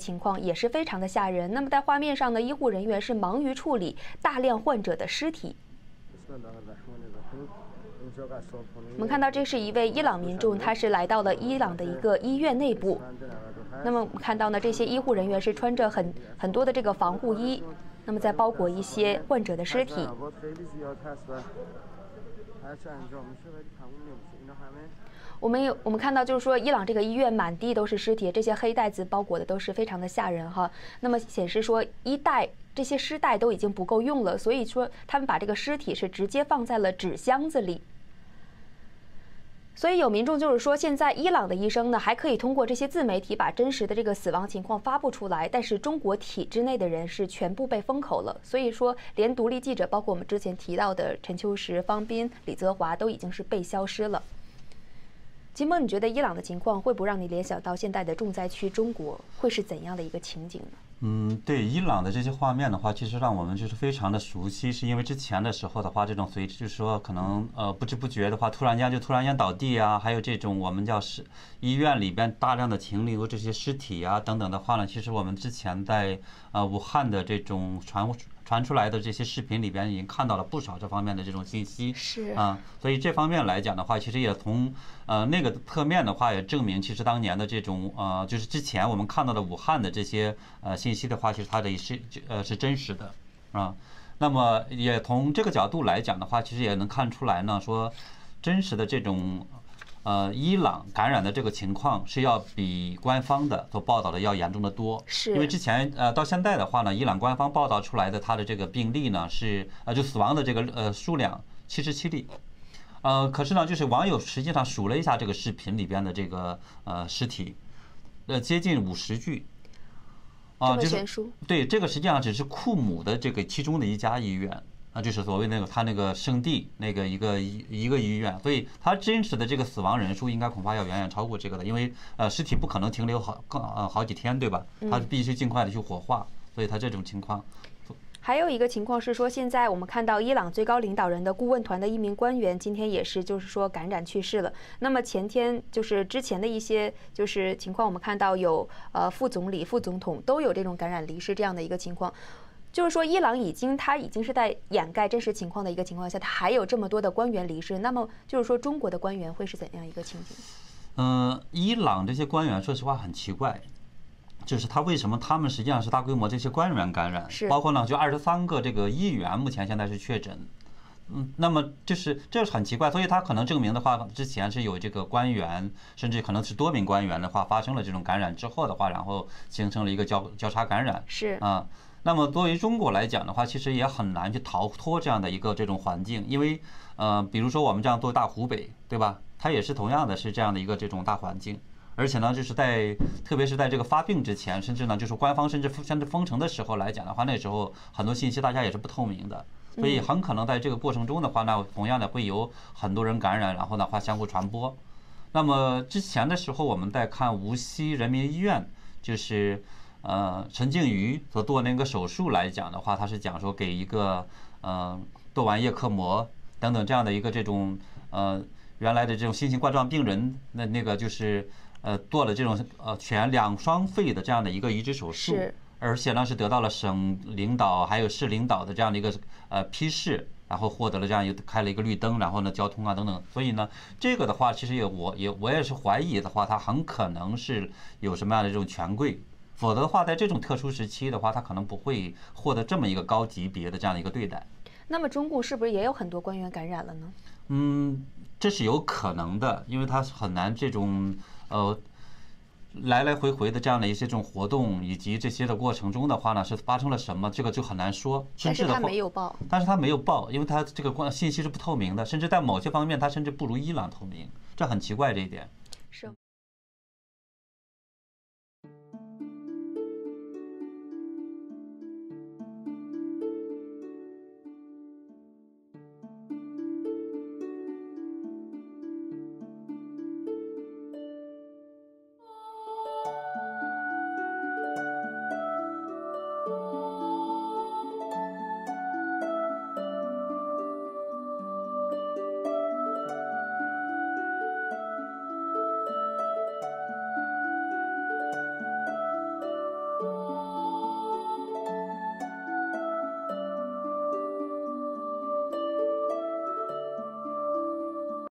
情况也是非常的吓人。那么在画面上呢，医护人员是忙于处理大量患者的尸体。我们看到这是一位伊朗民众，他是来到了伊朗的一个医院内部。那么我们看到呢，这些医护人员是穿着很很多的这个防护衣，那么在包裹一些患者的尸体。我们有我们看到，就是说，伊朗这个医院满地都是尸体，这些黑袋子包裹的都是非常的吓人哈。那么显示说，一袋这些尸袋都已经不够用了，所以说他们把这个尸体是直接放在了纸箱子里。所以有民众就是说，现在伊朗的医生呢，还可以通过这些自媒体把真实的这个死亡情况发布出来，但是中国体制内的人是全部被封口了，所以说连独立记者，包括我们之前提到的陈秋实、方斌、李泽华，都已经是被消失了。金梦，你觉得伊朗的情况会不让你联想到现在的重灾区中国会是怎样的一个情景呢？嗯，对伊朗的这些画面的话，其实让我们就是非常的熟悉，是因为之前的时候的话，这种随之说可能呃不知不觉的话，突然间就突然间倒地啊，还有这种我们叫是医院里边大量的停留这些尸体啊等等的话呢，其实我们之前在呃武汉的这种传传出来的这些视频里边，已经看到了不少这方面的这种信息，是啊，所以这方面来讲的话，其实也从呃那个侧面的话，也证明其实当年的这种呃，就是之前我们看到的武汉的这些呃信息的话，其实它的也是呃是真实的啊。那么也从这个角度来讲的话，其实也能看出来呢，说真实的这种。呃，伊朗感染的这个情况是要比官方的所报道的要严重的多，因为之前呃到现在的话呢，伊朗官方报道出来的他的这个病例呢是呃就死亡的这个呃数量七十七例，呃可是呢就是网友实际上数了一下这个视频里边的这个呃尸体，呃接近五十具，啊，就是对，这个实际上只是库姆的这个其中的一家医院。那就是所谓那个他那个圣地那个一个一一个医院，所以他真实的这个死亡人数应该恐怕要远远超过这个的，因为呃尸体不可能停留好更呃好几天，对吧？他必须尽快的去火化，所以他这种情况。还有一个情况是说，现在我们看到伊朗最高领导人的顾问团的一名官员今天也是就是说感染去世了。那么前天就是之前的一些就是情况，我们看到有呃副总理、副总统都有这种感染离世这样的一个情况。就是说，伊朗已经，他已经是在掩盖真实情况的一个情况下，他还有这么多的官员离世。那么，就是说，中国的官员会是怎样一个情景？嗯，伊朗这些官员，说实话很奇怪，就是他为什么他们实际上是大规模这些官员感染，包括呢，就二十三个这个议员目前现在是确诊。嗯，那么就是这是很奇怪，所以他可能证明的话，之前是有这个官员，甚至可能是多名官员的话发生了这种感染之后的话，然后形成了一个交交叉感染。是啊。那么作为中国来讲的话，其实也很难去逃脱这样的一个这种环境，因为，呃，比如说我们这样做大湖北，对吧？它也是同样的，是这样的一个这种大环境。而且呢，就是在特别是在这个发病之前，甚至呢，就是官方甚至甚至封城的时候来讲的话，那时候很多信息大家也是不透明的，所以很可能在这个过程中的话，那同样的会有很多人感染，然后的话相互传播。那么之前的时候，我们在看无锡人民医院，就是。呃，陈静瑜所做那个手术来讲的话，他是讲说给一个呃做完叶克膜等等这样的一个这种呃原来的这种新型冠状病人那那个就是呃做了这种呃全两双肺的这样的一个移植手术，而且呢是得到了省领导还有市领导的这样的一个呃批示，然后获得了这样一个开了一个绿灯，然后呢交通啊等等，所以呢这个的话其实也我也我也是怀疑的话，他很可能是有什么样的这种权贵。否则的话，在这种特殊时期的话，他可能不会获得这么一个高级别的这样的一个对待。那么，中共是不是也有很多官员感染了呢？嗯，这是有可能的，因为他是很难这种呃来来回回的这样的一些这种活动，以及这些的过程中的话呢，是发生了什么，这个就很难说。但是他没有报，但是他没有报，因为他这个关信息是不透明的，甚至在某些方面，他甚至不如伊朗透明，这很奇怪这一点。是。